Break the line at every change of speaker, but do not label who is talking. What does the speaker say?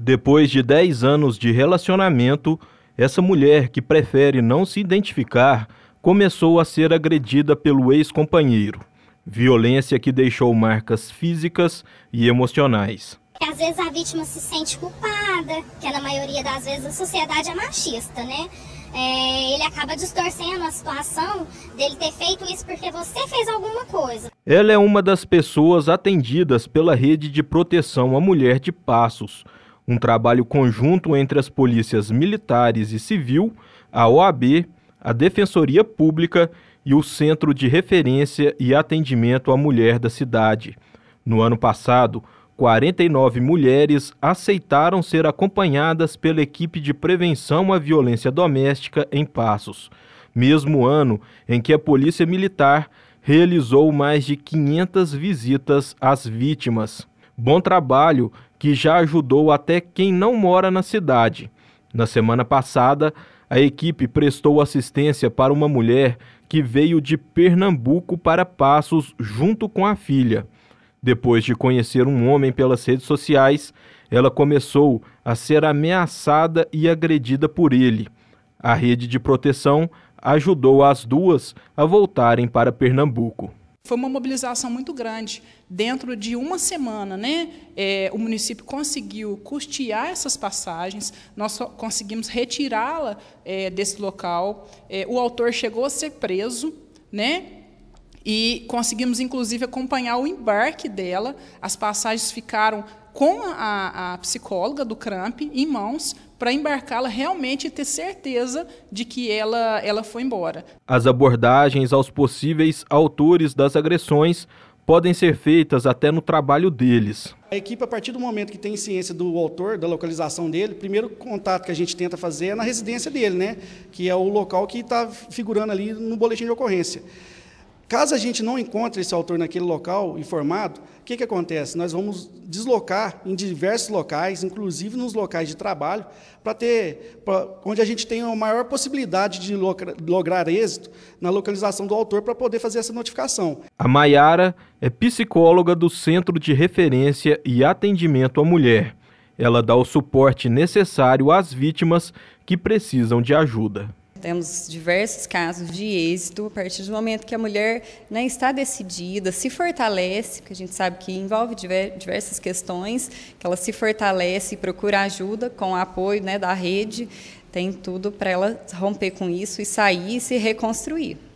Depois de 10 anos de relacionamento, essa mulher que prefere não se identificar começou a ser agredida pelo ex-companheiro. Violência que deixou marcas físicas e emocionais.
Às vezes a vítima se sente culpada, que é, na maioria das vezes a sociedade é machista, né? É, ele acaba distorcendo a situação dele ter feito isso porque você fez alguma coisa.
Ela é uma das pessoas atendidas pela rede de proteção à mulher de Passos um trabalho conjunto entre as polícias militares e civil, a OAB, a Defensoria Pública e o Centro de Referência e Atendimento à Mulher da cidade. No ano passado, 49 mulheres aceitaram ser acompanhadas pela equipe de prevenção à violência doméstica em Passos, mesmo ano em que a Polícia Militar realizou mais de 500 visitas às vítimas. Bom trabalho que já ajudou até quem não mora na cidade. Na semana passada, a equipe prestou assistência para uma mulher que veio de Pernambuco para Passos junto com a filha. Depois de conhecer um homem pelas redes sociais, ela começou a ser ameaçada e agredida por ele. A rede de proteção ajudou as duas a voltarem para Pernambuco.
Foi uma mobilização muito grande. Dentro de uma semana, né, é, o município conseguiu custear essas passagens, nós conseguimos retirá-la é, desse local. É, o autor chegou a ser preso, né? E conseguimos, inclusive, acompanhar o embarque dela. As passagens ficaram com a, a psicóloga do CRAMP em mãos para embarcá-la realmente e ter certeza de que ela,
ela foi embora.
As abordagens aos possíveis autores das agressões podem ser feitas até no trabalho deles.
A equipe, a partir do momento que tem ciência do autor, da localização dele, o primeiro contato que a gente tenta fazer é na residência dele, né? que é o local que está figurando ali no boletim de ocorrência. Caso a gente não encontre esse autor naquele local informado, o que, que acontece? Nós vamos deslocar em diversos locais, inclusive nos locais de trabalho, para ter pra, onde a gente tem a maior possibilidade de lograr êxito na localização do autor para poder fazer essa notificação.
A Maiara é psicóloga do Centro de Referência e Atendimento à Mulher. Ela dá o suporte necessário às vítimas que precisam de ajuda.
Temos diversos casos de êxito a partir do momento que a mulher né, está decidida, se fortalece, porque a gente sabe que envolve diversas questões, que ela se fortalece e procura ajuda com o apoio né, da rede, tem tudo para ela romper com isso e sair e se reconstruir.